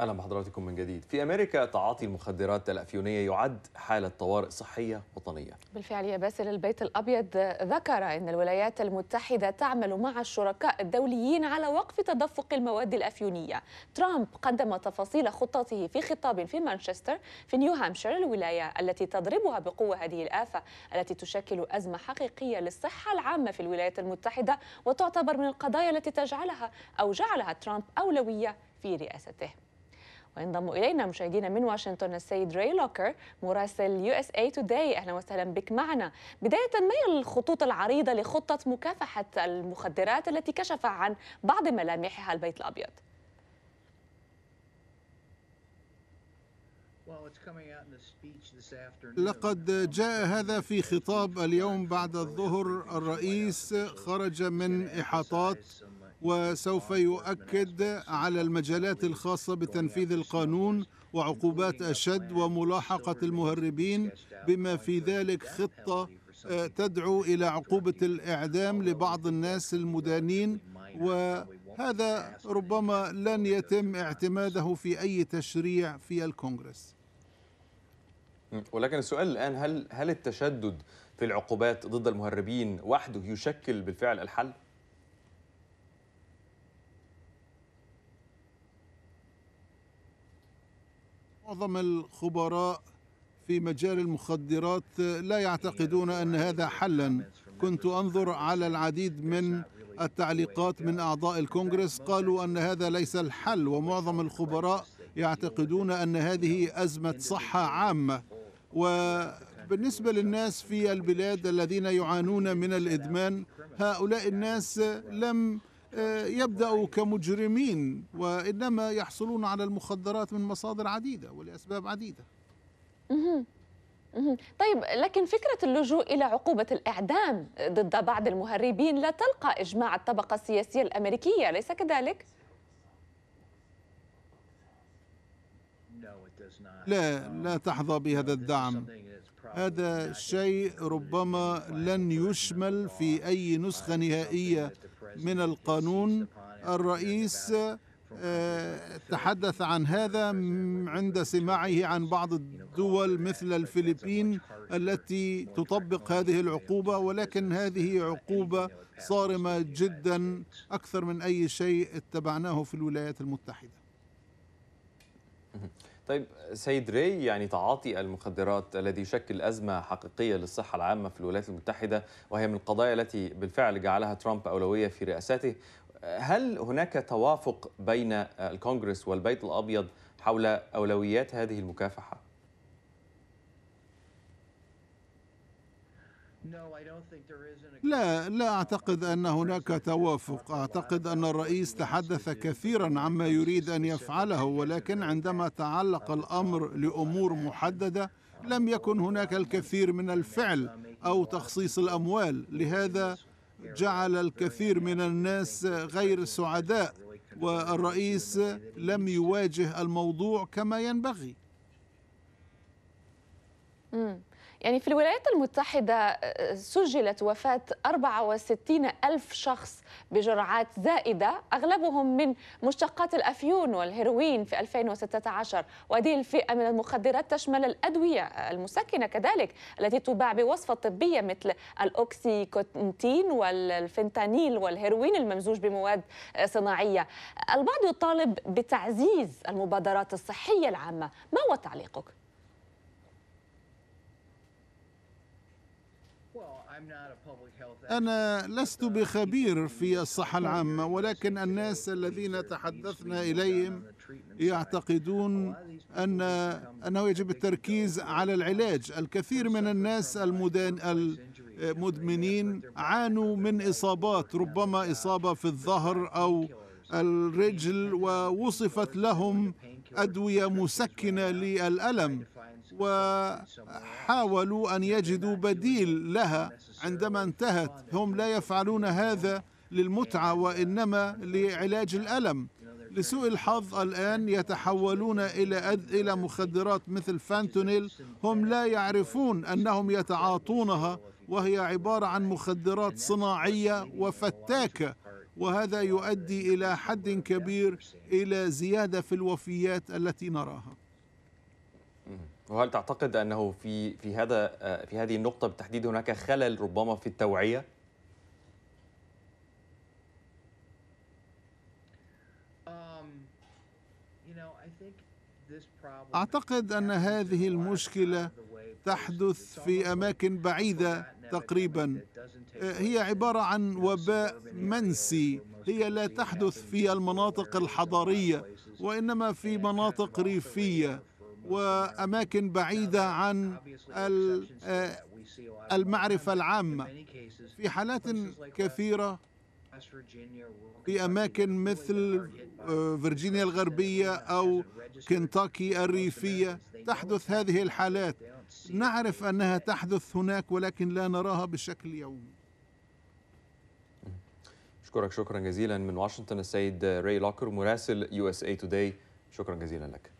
اهلا بحضراتكم من جديد في امريكا تعاطي المخدرات الافيونيه يعد حاله طوارئ صحيه وطنيه بالفعل يا باسل البيت الابيض ذكر ان الولايات المتحده تعمل مع الشركاء الدوليين على وقف تدفق المواد الافيونيه ترامب قدم تفاصيل خطته في خطاب في مانشستر في نيو هامشير الولايه التي تضربها بقوه هذه الافه التي تشكل ازمه حقيقيه للصحه العامه في الولايات المتحده وتعتبر من القضايا التي تجعلها او جعلها ترامب اولويه في رئاسته وينضم إلينا مشاهدينا من واشنطن السيد راي لوكر مراسل يو اس اي توداي أهلا وسهلا بك معنا بداية ما هي الخطوط العريضة لخطة مكافحة المخدرات التي كشف عن بعض ملامحها البيت الأبيض؟ لقد جاء هذا في خطاب اليوم بعد الظهر الرئيس خرج من إحاطات وسوف يؤكد على المجالات الخاصة بتنفيذ القانون وعقوبات أشد وملاحقة المهربين بما في ذلك خطة آه، تدعو إلى عقوبة الإعدام لبعض الناس المدانين وهذا ربما لن يتم اعتماده في أي تشريع في الكونغرس ولكن السؤال الآن هل هل التشدد في العقوبات ضد المهربين وحده يشكل بالفعل الحل؟ معظم الخبراء في مجال المخدرات لا يعتقدون ان هذا حلا كنت انظر على العديد من التعليقات من اعضاء الكونغرس قالوا ان هذا ليس الحل ومعظم الخبراء يعتقدون ان هذه ازمه صحه عامه وبالنسبه للناس في البلاد الذين يعانون من الادمان هؤلاء الناس لم آه، يبدأ كمجرمين وإنما يحصلون على المخدرات من مصادر عديدة ولأسباب عديدة طيب لكن فكرة اللجوء إلى عقوبة الإعدام ضد بعض المهربين لا تلقى إجماع الطبقة السياسية الأمريكية أليس كذلك؟ لا لا تحظى بهذا الدعم هذا شيء ربما لن يشمل في أي نسخة نهائية من القانون الرئيس آه، تحدث عن هذا عند سماعه عن بعض الدول مثل الفلبين التي تطبق هذه العقوبة ولكن هذه عقوبة صارمة جدا أكثر من أي شيء اتبعناه في الولايات المتحدة طيب سيد ري يعني تعاطي المخدرات الذي يشكل أزمة حقيقية للصحة العامة في الولايات المتحدة وهي من القضايا التي بالفعل جعلها ترامب أولوية في رئاسته هل هناك توافق بين الكونغرس والبيت الأبيض حول أولويات هذه المكافحة؟ لا لا اعتقد ان هناك توافق اعتقد ان الرئيس تحدث كثيرا عما يريد ان يفعله ولكن عندما تعلق الامر لامور محدده لم يكن هناك الكثير من الفعل او تخصيص الاموال لهذا جعل الكثير من الناس غير سعداء والرئيس لم يواجه الموضوع كما ينبغي يعني في الولايات المتحدة آه، سجلت وفاة 64 ألف شخص بجرعات زائدة أغلبهم من مشتقات الأفيون والهيروين في 2016 وهذه الفئة من المخدرات تشمل الأدوية المسكنة كذلك التي تباع بوصفة طبية مثل الأوكسيكونتين والفنتانيل والهيروين الممزوج بمواد صناعية البعض يطالب بتعزيز المبادرات الصحية العامة ما هو تعليقك؟ أنا لست بخبير في الصحة العامة ولكن الناس الذين تحدثنا إليهم يعتقدون أن أنه يجب التركيز على العلاج الكثير من الناس المدان المدمنين عانوا من إصابات ربما إصابة في الظهر أو الرجل ووصفت لهم أدوية مسكنة للألم وحاولوا أن يجدوا بديل لها عندما انتهت هم لا يفعلون هذا للمتعة وإنما لعلاج الألم لسوء الحظ الآن يتحولون إلى أد... إلى مخدرات مثل فانتونيل هم لا يعرفون أنهم يتعاطونها وهي عبارة عن مخدرات صناعية وفتاكة وهذا يؤدي إلى حد كبير إلى زيادة في الوفيات التي نراها. وهل تعتقد انه في في هذا آه، في هذه النقطه بالتحديد هناك خلل ربما في التوعيه um, اعتقد ان هذه المشكله تحدث في اماكن بعيده تقريبا آه، هي عباره عن وباء منسي هي لا تحدث في المناطق الحضريه وانما في مناطق ريفيه وأماكن بعيدة عن آه، المعرفة العامة في حالات كثيرة في أماكن مثل آه، فرجينيا الغربية أو كنتاكي الريفية تحدث هذه الحالات نعرف أنها تحدث هناك ولكن لا نراها بشكل يومي أشكرك شكرا جزيلا من واشنطن السيد ري لوكر مراسل يو اس اي شكرا جزيلا لك